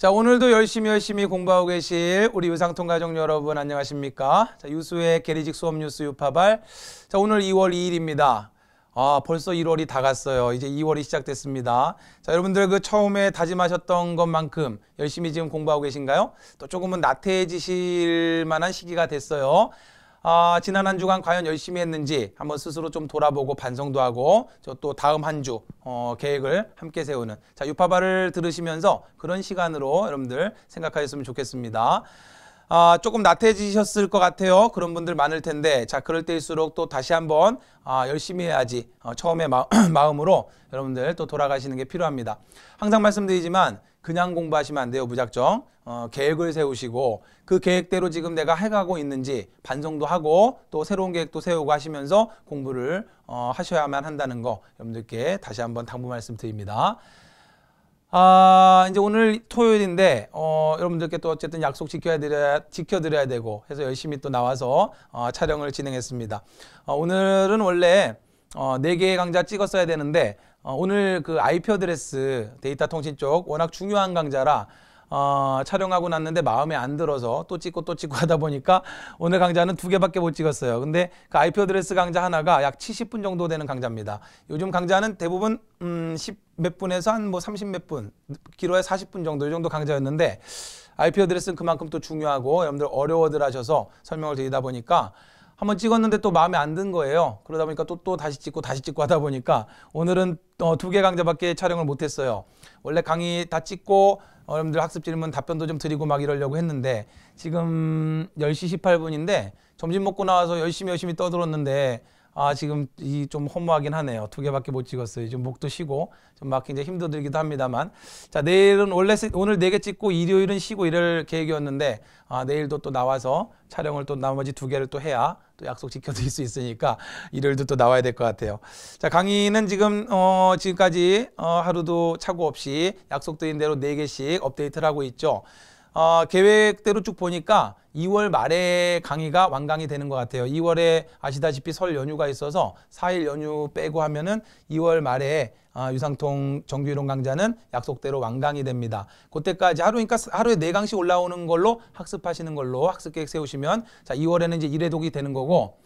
자, 오늘도 열심히 열심히 공부하고 계실 우리 유상통 가족 여러분 안녕하십니까? 자, 유수의 게리직 수업 뉴스 유파발. 자, 오늘 2월 2일입니다. 아, 벌써 1월이 다 갔어요. 이제 2월이 시작됐습니다. 자, 여러분들 그 처음에 다짐하셨던 것만큼 열심히 지금 공부하고 계신가요? 또 조금은 나태해지실 만한 시기가 됐어요. 어, 지난 한 주간 과연 열심히 했는지 한번 스스로 좀 돌아보고 반성도 하고 저 또 다음 한 주 어, 계획을 함께 세우는 자유파발을 들으시면서 그런 시간으로 여러분들 생각하셨으면 좋겠습니다. 아, 조금 나태해지셨을 것 같아요. 그런 분들 많을 텐데 자 그럴 때일수록 또 다시 한번 아, 열심히 해야지 어, 처음에 마, 마음으로 여러분들 또 돌아가시는 게 필요합니다. 항상 말씀드리지만 그냥 공부하시면 안 돼요. 무작정. 어, 계획을 세우시고 그 계획대로 지금 내가 해가고 있는지 반성도 하고 또 새로운 계획도 세우고 하시면서 공부를 어, 하셔야만 한다는 거 여러분들께 다시 한번 당부 말씀드립니다. 아, 이제 오늘 토요일인데, 어, 여러분들께 또 어쨌든 약속 지켜 드려야, 지켜드려야 되고 해서 열심히 또 나와서 어, 촬영을 진행했습니다. 어, 오늘은 원래 어, 4개의 강좌 찍었어야 되는데, 어, 오늘 그 아이피어 드레스 데이터 통신 쪽 워낙 중요한 강좌라 어, 촬영하고 났는데 마음에 안 들어서 또 찍고 또 찍고 하다 보니까 오늘 강좌는 두 개밖에 못 찍었어요. 근데 그 아이피어 드레스 강좌 하나가 약 70분 정도 되는 강좌입니다. 요즘 강좌는 대부분 음, 10 몇 분에서 한 뭐 30 몇 분, 길어야 40분 정도 이 정도 강좌였는데 i p 어 드레스는 그만큼 또 중요하고 여러분들 어려워들 하셔서 설명을 드리다 보니까 한번 찍었는데 또 마음에 안 든 거예요. 그러다 보니까 또, 또 다시 찍고 다시 찍고 하다 보니까 오늘은 어, 두개 강좌밖에 촬영을 못 했어요. 원래 강의 다 찍고 어, 여러분들 학습 질문 답변도 좀 드리고 막 이러려고 했는데 지금 10시 18분인데 점심 먹고 나와서 열심히 열심히 떠들었는데 아 지금 이 좀 허무하긴 하네요. 두 개밖에 못 찍었어요. 지금 목도 쉬고 좀막 굉장히 힘들기도 합니다만. 자 내일은 원래 오늘 네 개 찍고 일요일은 쉬고 이럴 계획이었는데 아 내일도 또 나와서 촬영을 또 나머지 두 개를 또 해야 또 약속 지켜드릴 수 있으니까 일요일도 또 나와야 될 것 같아요. 자 강의는 지금 어 지금까지 어 하루도 착오 없이 약속드린 대로 네 개씩 업데이트를 하고 있죠. 어, 계획대로 쭉 보니까 2월 말에 강의가 완강이 되는 것 같아요. 2월에 아시다시피 설 연휴가 있어서 4일 연휴 빼고 하면은 2월 말에 아, 유상통 정규이론 강좌는 약속대로 완강이 됩니다. 그때까지 하루니까 그러니까 하루에 4강씩 올라오는 걸로 학습하시는 걸로 학습 계획 세우시면 자 2월에는 이제 1회독이 되는 거고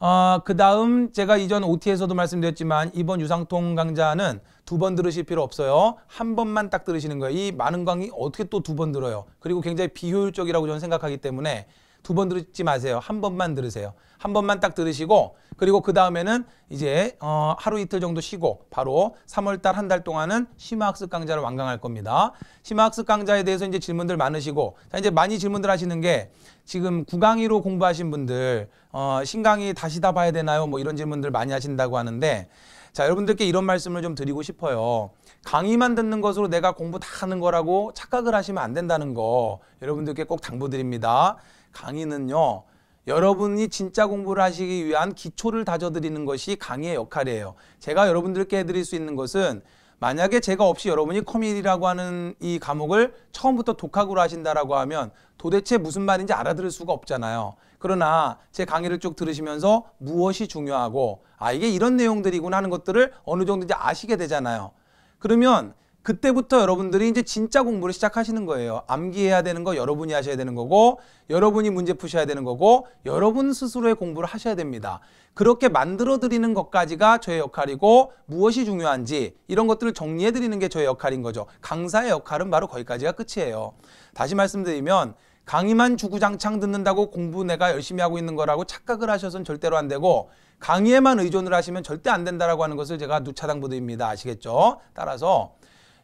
어, 그 다음 제가 이전 OT에서도 말씀드렸지만 이번 유상통 강좌는 두 번 들으실 필요 없어요. 한 번만 딱 들으시는 거예요. 이 많은 강의 어떻게 또 두 번 들어요. 그리고 굉장히 비효율적이라고 저는 생각하기 때문에 두번 듣지 마세요. 한 번만 들으세요. 한 번만 딱 들으시고 그리고 그 다음에는 이제 어, 하루 이틀 정도 쉬고 바로 3월달 한 달 동안은 심화학습 강좌를 완강할 겁니다. 심화학습 강좌에 대해서 이제 질문들 많으시고 자 이제 많이 질문들 하시는 게 지금 구강의로 공부하신 분들 어, 신강의 다시 다 봐야 되나요? 뭐 이런 질문들 많이 하신다고 하는데 자 여러분들께 이런 말씀을 좀 드리고 싶어요. 강의만 듣는 것으로 내가 공부 다 하는 거라고 착각을 하시면 안 된다는 거 여러분들께 꼭 당부드립니다. 강의는요. 여러분이 진짜 공부를 하시기 위한 기초를 다져드리는 것이 강의의 역할이에요. 제가 여러분들께 해드릴 수 있는 것은 만약에 제가 없이 여러분이 커뮤니티라고 하는 이 과목을 처음부터 독학으로 하신다라고 하면 도대체 무슨 말인지 알아들을 수가 없잖아요. 그러나 제 강의를 쭉 들으시면서 무엇이 중요하고 아 이게 이런 내용들이구나 하는 것들을 어느 정도 이제 아시게 되잖아요. 그러면 그때부터 여러분들이 이제 진짜 공부를 시작하시는 거예요. 암기해야 되는 거 여러분이 하셔야 되는 거고 여러분이 문제 푸셔야 되는 거고 여러분 스스로의 공부를 하셔야 됩니다. 그렇게 만들어 드리는 것까지가 저의 역할이고 무엇이 중요한지 이런 것들을 정리해 드리는 게 저의 역할인 거죠. 강사의 역할은 바로 거기까지가 끝이에요. 다시 말씀드리면 강의만 주구장창 듣는다고 공부 내가 열심히 하고 있는 거라고 착각을 하셔서는 절대로 안 되고 강의에만 의존을 하시면 절대 안 된다라고 하는 것을 제가 누차 당부드립니다. 아시겠죠? 따라서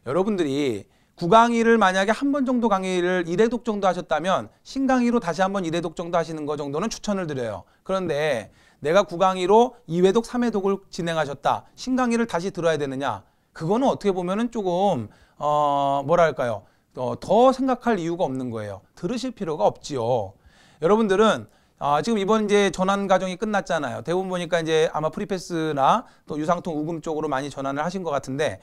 여러분들이 구강의를 만약에 한 번 정도 강의를 2대독 정도 하셨다면 신강의로 다시 한번 2대독 정도 하시는 것 정도는 추천을 드려요. 그런데 내가 구강의로 2회독, 3회독을 진행하셨다. 신강의를 다시 들어야 되느냐. 그거는 어떻게 보면 은 조금 어 뭐랄까요. 어, 더 생각할 이유가 없는 거예요. 들으실 필요가 없지요. 여러분들은 아, 지금 이번 이제 전환 과정이 끝났잖아요. 대부분 보니까 이제 아마 프리패스나 또 유상통 우금 쪽으로 많이 전환을 하신 것 같은데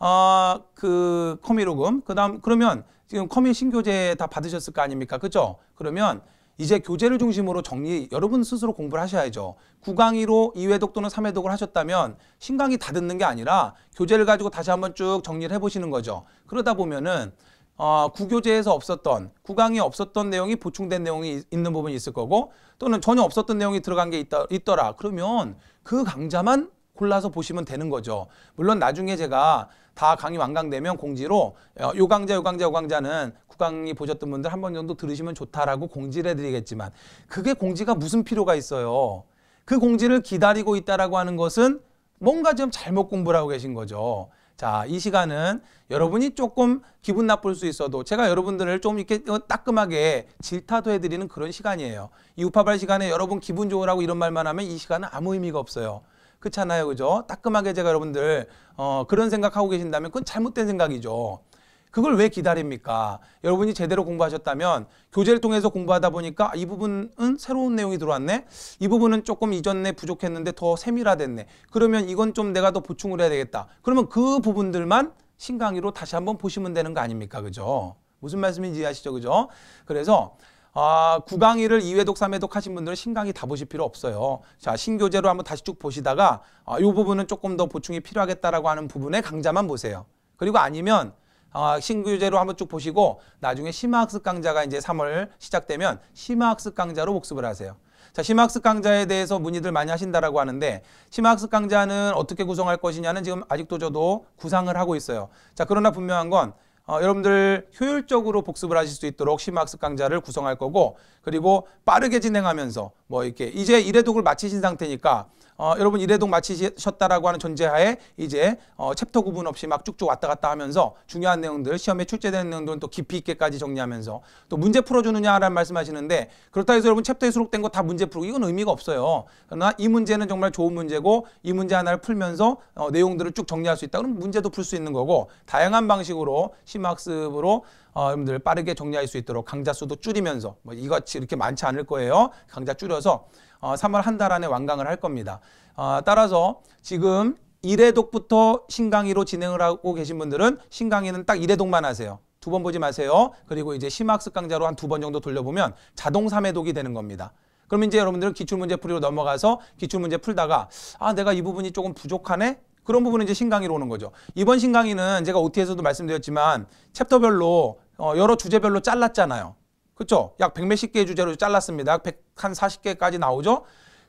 어, 그 커미로금 그다음 그러면 지금 커미 신교재 다 받으셨을 거 아닙니까? 그죠? 그러면 이제 교재를 중심으로 정리 여러분 스스로 공부를 하셔야죠. 9강의로 2회독 또는 3회독을 하셨다면 신강이다 듣는 게 아니라 교재를 가지고 다시 한번 쭉 정리를 해보시는 거죠. 그러다 보면은 어, 구교재에서 없었던 구강이 없었던 내용이 보충된 내용이 있는 부분이 있을 거고 또는 전혀 없었던 내용이 들어간 게 있다, 있더라 그러면 그 강좌만 골라서 보시면 되는 거죠. 물론 나중에 제가 다 강의 완강되면 공지로 요 어, 강좌 요 강좌 요 강좌는 국강의 보셨던 분들 한 번 정도 들으시면 좋다라고 공지를 해드리겠지만 그게 공지가 무슨 필요가 있어요. 그 공지를 기다리고 있다라고 하는 것은 뭔가 좀 잘못 공부를 하고 계신 거죠. 자, 이 시간은 여러분이 조금 기분 나쁠 수 있어도 제가 여러분들을 좀 이렇게 어, 따끔하게 질타도 해드리는 그런 시간이에요. 이 우파발 시간에 여러분 기분 좋으라고 이런 말만 하면 이 시간은 아무 의미가 없어요. 그렇잖아요. 그죠? 따끔하게 제가 여러분들 어, 그런 생각하고 계신다면 그건 잘못된 생각이죠. 그걸 왜 기다립니까? 여러분이 제대로 공부하셨다면 교재를 통해서 공부하다 보니까 아, 이 부분은 새로운 내용이 들어왔네. 이 부분은 조금 이전에 부족했는데 더 세밀화됐네. 그러면 이건 좀 내가 더 보충을 해야 되겠다. 그러면 그 부분들만 신강의로 다시 한번 보시면 되는 거 아닙니까? 그죠? 무슨 말씀인지 이해하시죠 그죠? 그래서 아, 구강이를 2회독, 3회독 하신 분들은 신강이 다 보실 필요 없어요. 자, 신교재로 한번 다시 쭉 보시다가 아, 이 부분은 조금 더 보충이 필요하겠다라고 하는 부분의 강좌만 보세요. 그리고 아니면 아, 신교재로 한번 쭉 보시고 나중에 심화학습 강좌가 이제 3월 시작되면 심화학습 강좌로 복습을 하세요. 자, 심화학습 강좌에 대해서 문의들 많이 하신다라고 하는데 심화학습 강좌는 어떻게 구성할 것이냐는 지금 아직도 저도 구상을 하고 있어요. 자, 그러나 분명한 건 어, 여러분들 효율적으로 복습을 하실 수 있도록 심화학습 강좌를 구성할 거고 그리고 빠르게 진행하면서 뭐 이렇게 이제 1회독을 마치신 상태니까 어, 여러분 일회동 마치셨다라고 하는 전제하에 이제 어, 챕터 구분 없이 막 쭉쭉 왔다 갔다 하면서 중요한 내용들 시험에 출제되는 내용들은 또 깊이 있게까지 정리하면서 또 문제 풀어주느냐라는 말씀하시는데 그렇다 해서 여러분 챕터에 수록된 거 다 문제 풀고 이건 의미가 없어요. 그러나 이 문제는 정말 좋은 문제고 이 문제 하나를 풀면서 어, 내용들을 쭉 정리할 수 있다. 그럼 문제도 풀 수 있는 거고 다양한 방식으로 심학습으로 어, 여러분들 빠르게 정리할 수 있도록 강좌 수도 줄이면서 뭐 이같이 이렇게 많지 않을 거예요. 강좌 줄여서 3월 어, 한달 안에 완강을 할 겁니다. 어, 따라서 지금 1회독부터 신강의로 진행을 하고 계신 분들은 신강의는 딱 1회독만 하세요. 두 번 보지 마세요. 그리고 이제 심학습 강좌로 한 두 번 정도 돌려보면 자동 3회독이 되는 겁니다. 그럼 이제 여러분들은 기출문제 풀이로 넘어가서 기출문제 풀다가 아 내가 이 부분이 조금 부족하네? 그런 부분은 이제 신강의로 오는 거죠. 이번 신강의는 제가 OT에서도 말씀드렸지만 챕터별로 어, 여러 주제별로 잘랐잖아요. 그렇죠? 약 100몇십 개의 주제로 잘랐습니다. 100 한 40개까지 나오죠?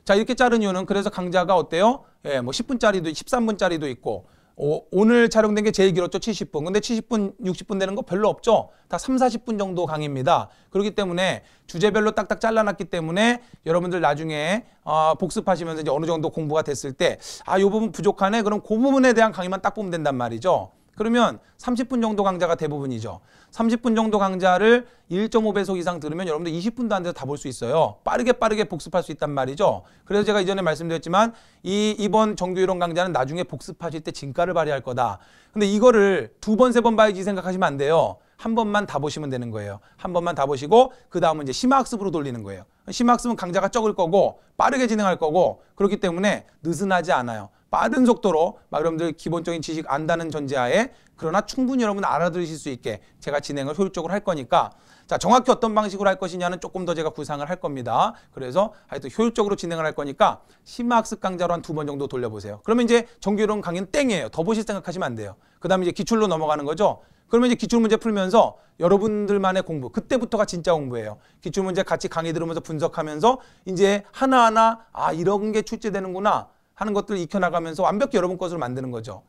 자, 이렇게 자른 이유는 그래서 강좌가 어때요? 예, 뭐 10분짜리도 13분짜리도 있고 오, 오늘 촬영된 게 제일 길었죠. 70분. 근데 70분, 60분 되는 거 별로 없죠. 다 3, 40분 정도 강의입니다. 그렇기 때문에 주제별로 딱딱 잘라놨기 때문에 여러분들 나중에 어, 복습하시면서 이제 어느 정도 공부가 됐을 때 아, 이 부분 부족하네. 그럼 그 부분에 대한 강의만 딱 보면 된단 말이죠. 그러면 30분 정도 강좌가 대부분이죠. 30분 정도 강좌를 1.5배속 이상 들으면 여러분들 20분도 안 돼서 다 볼 수 있어요. 빠르게 빠르게 복습할 수 있단 말이죠. 그래서 제가 이전에 말씀드렸지만 이 이번 정규이론 강좌는 나중에 복습하실 때 진가를 발휘할 거다. 근데 이거를 두 번, 세 번 봐야지 생각하시면 안 돼요. 한 번만 다 보시면 되는 거예요. 한 번만 다 보시고 그 다음은 이제 심화학습으로 돌리는 거예요. 심화학습은 강좌가 적을 거고 빠르게 진행할 거고 그렇기 때문에 느슨하지 않아요. 빠른 속도로 막 여러분들 기본적인 지식 안다는 전제하에 그러나 충분히 여러분 알아들으실 수 있게 제가 진행을 효율적으로 할 거니까 자 정확히 어떤 방식으로 할 것이냐는 조금 더 제가 구상을 할 겁니다. 그래서 하여튼 효율적으로 진행을 할 거니까 심화학습 강좌로 한 두 번 정도 돌려보세요. 그러면 이제 정규론 강의는 땡이에요. 더 보실 생각하시면 안 돼요. 그 다음에 이제 기출로 넘어가는 거죠. 그러면 이제 기출문제 풀면서 여러분들만의 공부, 그때부터가 진짜 공부예요. 기출문제 같이 강의 들으면서 분석하면서 이제 하나하나 아 이런 게 출제되는구나. 하는 것들을 익혀나가면서 완벽히 여러분 것으로 만드는 거죠.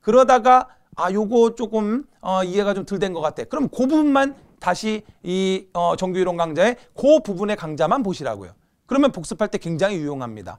그러다가 아 요거 조금 어, 이해가 좀 덜 된 것 같아. 그럼 그 부분만 다시 이 어, 정규이론 강좌의 그 부분의 강좌만 보시라고요. 그러면 복습할 때 굉장히 유용합니다.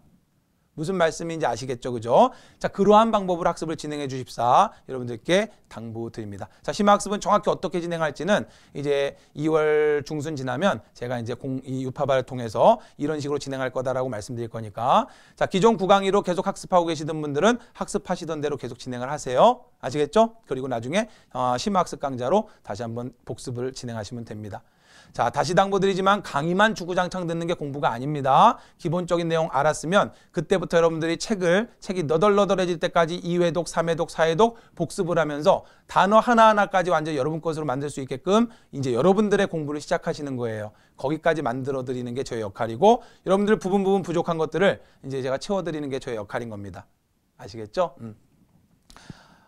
무슨 말씀인지 아시겠죠? 그죠? 자, 그러한 방법으로 학습을 진행해 주십사 여러분들께 당부드립니다. 자, 심화학습은 정확히 어떻게 진행할지는 이제 2월 중순 지나면 제가 이제 공, 이유파발를 통해서 이런 식으로 진행할 거다라고 말씀드릴 거니까 자, 기존 구강의로 계속 학습하고 계시던 분들은 학습하시던 대로 계속 진행을 하세요. 아시겠죠? 그리고 나중에 어, 심화학습 강좌로 다시 한번 복습을 진행하시면 됩니다. 자, 다시 당부드리지만 강의만 주구장창 듣는 게 공부가 아닙니다. 기본적인 내용 알았으면 그때부터 여러분들이 책을 책이 너덜너덜해질 때까지 2회독, 3회독, 4회독 복습을 하면서 단어 하나하나까지 완전 여러분 것으로 만들 수 있게끔 이제 여러분들의 공부를 시작하시는 거예요. 거기까지 만들어 드리는 게 저의 역할이고 여러분들 부분 부분 부족한 것들을 이제 제가 채워 드리는 게 저의 역할인 겁니다. 아시겠죠? 음.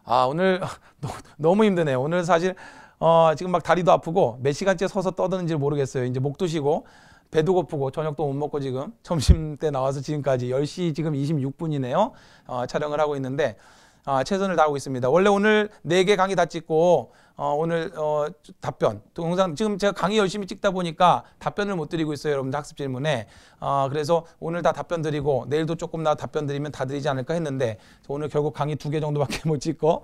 아, 오늘 너무 힘드네요. 오늘 사실 어, 지금 막 다리도 아프고 몇 시간째 서서 떠드는지 모르겠어요. 이제 목도 쉬고 배도 고프고 저녁도 못 먹고 지금 점심 때 나와서 지금까지 10시 지금 26분이네요. 어, 촬영을 하고 있는데 어, 최선을 다하고 있습니다. 원래 오늘 4개 강의 다 찍고 어, 오늘 어, 답변 동영상 지금 제가 강의 열심히 찍다 보니까 답변을 못 드리고 있어요 여러분들 학습 질문에 어, 그래서 오늘 다 답변 드리고 내일도 조금 나 답변 드리면 다 드리지 않을까 했는데 오늘 결국 강의 두 개 정도밖에 못 찍고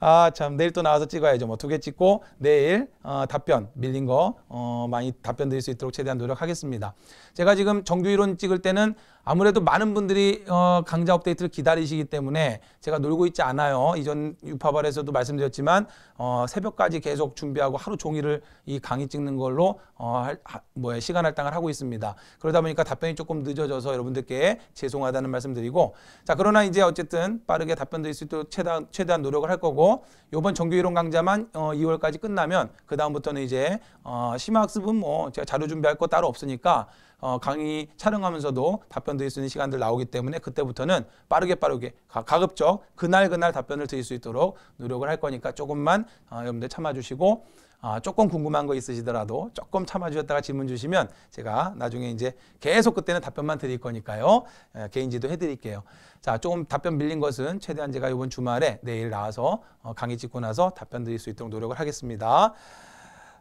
아 참 내일 또 나와서 찍어야죠 뭐 두 개 찍고 내일 어, 답변 밀린 거 어, 많이 답변 드릴 수 있도록 최대한 노력하겠습니다 제가 지금 정규 이론 찍을 때는 아무래도 많은 분들이 어, 강좌 업데이트를 기다리시기 때문에 제가 놀고 있지 않아요 이전 유파발에서도 말씀드렸지만 어, 새벽 새벽까지 계속 준비하고 하루 종일을 이 강의 찍는 걸로 어, 뭐 시간 할당을 하고 있습니다. 그러다 보니까 답변이 조금 늦어져서 여러분들께 죄송하다는 말씀드리고 자 그러나 이제 어쨌든 빠르게 답변 드릴 수 있도록 최대한, 최대한 노력을 할 거고 요번 정규 이론 강좌만 어, 2월까지 끝나면 그 다음부터는 이제 어, 심화학습은 뭐 제가 자료 준비할 거 따로 없으니까 어, 강의 촬영하면서도 답변 드릴 수 있는 시간들 나오기 때문에 그때부터는 빠르게 빠르게 가, 가 급적 그날 그날 답변을 드릴 수 있도록 노력을 할 거니까 조금만 어, 여러분들 참아주시고 아, 조금 궁금한 거 있으시더라도 조금 참아주셨다가 질문 주시면 제가 나중에 이제 계속 그때는 답변만 드릴 거니까요. 에, 예, 개인지도 해드릴게요. 자, 조금 답변 밀린 것은 최대한 제가 이번 주말에 내일 나와서 어, 강의 찍고 나서 답변 드릴 수 있도록 노력을 하겠습니다.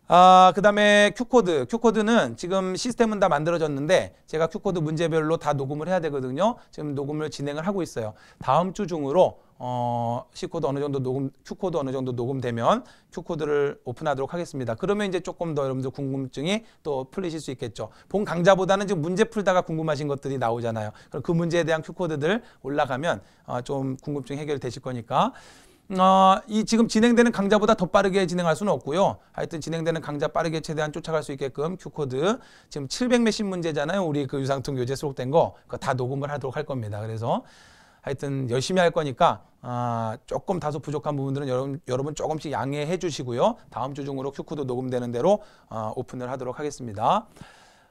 아, 그 다음에 Q코드. Q코드는 지금 시스템은 다 만들어졌는데 제가 Q코드 문제별로 다 녹음을 해야 되거든요. 지금 녹음을 진행을 하고 있어요. 다음 주 중으로 어, C코드 어느 정도 녹음, Q코드 어느 정도 녹음되면 Q코드를 오픈하도록 하겠습니다. 그러면 이제 조금 더 여러분들 궁금증이 또 풀리실 수 있겠죠. 본 강좌보다는 지금 문제 풀다가 궁금하신 것들이 나오잖아요. 그럼 그 문제에 대한 Q코드들 올라가면 어, 좀 궁금증 해결되실 거니까 어, 이 지금 진행되는 강좌보다 더 빠르게 진행할 수는 없고요. 하여튼 진행되는 강좌 빠르게 최대한 쫓아갈 수 있게끔 Q코드 지금 700 몇십 문제잖아요. 우리 그 유상통 교재 수록된 거 그거 다 녹음을 하도록 할 겁니다. 그래서 하여튼 열심히 할 거니까 아, 조금 다소 부족한 부분들은 여러분, 여러분 조금씩 양해해 주시고요. 다음 주 중으로 Q코드 녹음되는 대로 아, 오픈을 하도록 하겠습니다.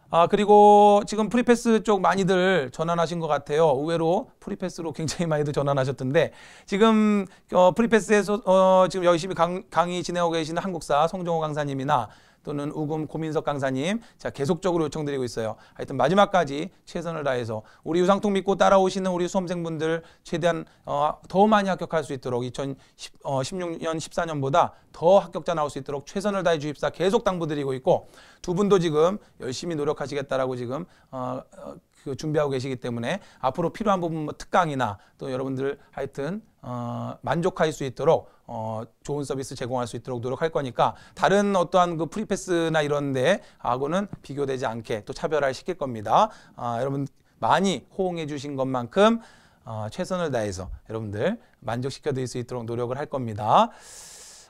아, 그리고 지금 프리패스 쪽 많이들 전환하신 것 같아요. 의외로 프리패스로 굉장히 많이들 전환하셨던데 지금 어, 프리패스에서 어, 지금 열심히 강, 강의 진행하고 계시는 한국사 송정호 강사님이나 또는 우금 고민석 강사님 자 계속적으로 요청드리고 있어요. 하여튼 마지막까지 최선을 다해서 우리 유상통 믿고 따라오시는 우리 수험생분들 최대한 어, 더 많이 합격할 수 있도록 2016년 어, 14년보다 더 합격자 나올 수 있도록 최선을 다해 주입사 계속 당부드리고 있고 두 분도 지금 열심히 노력하시겠다라고 지금 어, 어, 그 준비하고 계시기 때문에 앞으로 필요한 부분 뭐 특강이나 또 여러분들 하여튼 어, 만족할 수 있도록 어, 좋은 서비스 제공할 수 있도록 노력할 거니까 다른 어떠한 그 프리패스나 이런 데하고는 비교되지 않게 또차별화 시킬 겁니다. 아, 여러분 많이 호응해 주신 것만큼 어, 최선을 다해서 여러분들 만족시켜 드릴 수 있도록 노력을 할 겁니다.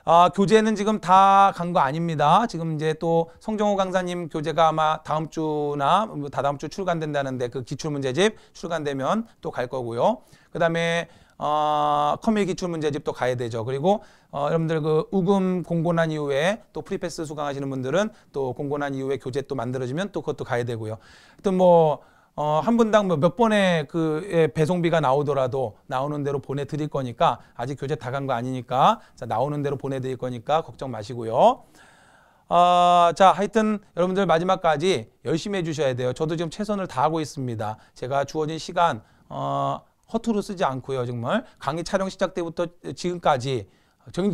아, 교재는 지금 다 간 거 아닙니다. 지금 이제 또 성정호 강사님 교재가 아마 다음 주나 뭐 다다음 주 출간된다는데 그 기출문제집 출간되면 또 갈 거고요. 그 다음에 어, 커뮤 기출 문제집도 가야 되죠. 그리고 어, 여러분들 그 우금 공고난 이후에 또 프리패스 수강하시는 분들은 또 공고난 이후에 교재 또 만들어지면 또 그것도 가야 되고요. 하여튼 뭐 어, 한 분당 뭐 몇 번의 그 예, 배송비가 나오더라도 나오는 대로 보내드릴 거니까 아직 교재 다 간 거 아니니까 자, 나오는 대로 보내드릴 거니까 걱정 마시고요. 어, 자, 하여튼 여러분들 마지막까지 열심히 해주셔야 돼요. 저도 지금 최선을 다하고 있습니다. 제가 주어진 시간 어, 허투루 쓰지 않고요. 정말 강의 촬영 시작 때부터 지금까지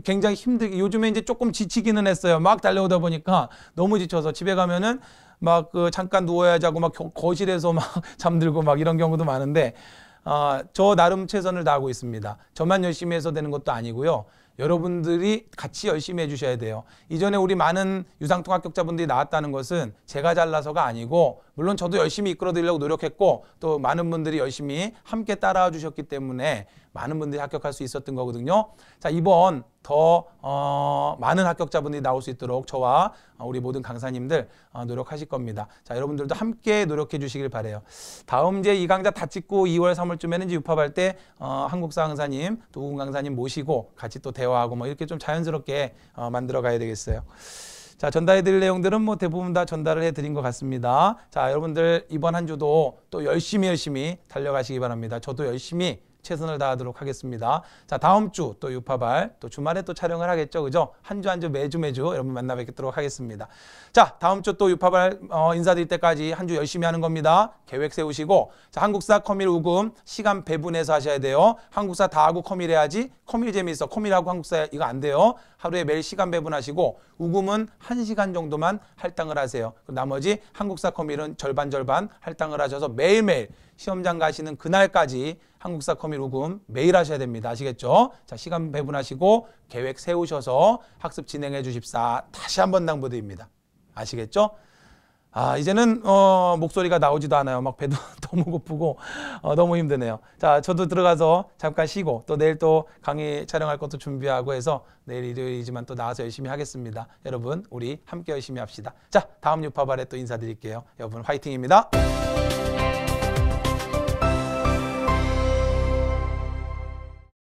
굉장히 힘들게 요즘에 이제 조금 지치기는 했어요. 막 달려오다 보니까 너무 지쳐서 집에 가면은 막 그 잠깐 누워야 자고 막 거실에서 막 잠들고 막 이런 경우도 많은데 아, 저 나름 최선을 다하고 있습니다. 저만 열심히 해서 되는 것도 아니고요. 여러분들이 같이 열심히 해주셔야 돼요. 이전에 우리 많은 유상통 합격자분들이 나왔다는 것은 제가 잘나서가 아니고 물론 저도 열심히 이끌어드리려고 노력했고 또 많은 분들이 열심히 함께 따라와 주셨기 때문에 많은 분들이 합격할 수 있었던 거거든요. 자 이번 더 어, 많은 합격자분들이 나올 수 있도록 저와 어, 우리 모든 강사님들 어, 노력하실 겁니다. 자 여러분들도 함께 노력해 주시길 바래요. 다음 이제 이강좌다 찍고 2월 3월쯤에는 이제 유팝할 때 어, 한국사 강사님, 도훈 강사님 모시고 같이 또 대화하고 뭐 이렇게 좀 자연스럽게 어, 만들어 가야 되겠어요. 자 전달해 드릴 내용들은 뭐 대부분 다 전달을 해 드린 것 같습니다. 자 여러분들 이번 한 주도 또 열심히 열심히 달려가시기 바랍니다. 저도 열심히 최선을 다하도록 하겠습니다. 자, 다음 주 또 유파발 또 주말에 또 촬영을 하겠죠. 그죠? 한 주 한 주 매주 매주 여러분 만나 뵙도록 하겠습니다. 자, 다음 주 또 유파발 어, 인사드릴 때까지 한 주 열심히 하는 겁니다. 계획 세우시고 자, 한국사 커밀 우금 시간 배분해서 하셔야 돼요. 한국사 다 하고 커밀 해야지 커밀 재미있어. 커밀하고 한국사 이거 안 돼요. 하루에 매일 시간 배분하시고 우금은 한시간 정도만 할당을 하세요. 나머지 한국사 커밀은 절반 절반 할당을 하셔서 매일매일 시험장 가시는 그날까지 한국사 커미 녹음 매일 하셔야 됩니다. 아시겠죠? 자, 시간 배분하시고 계획 세우셔서 학습 진행해 주십사. 다시 한번 당부드립니다. 아시겠죠? 아, 이제는 어, 목소리가 나오지도 않아요. 막 배도 너무 고프고 어, 너무 힘드네요. 자, 저도 들어가서 잠깐 쉬고 또 내일 또 강의 촬영할 것도 준비하고 해서 내일 일요일이지만 또 나와서 열심히 하겠습니다. 여러분, 우리 함께 열심히 합시다. 자, 다음 유파발에 또 인사드릴게요. 여러분 화이팅입니다.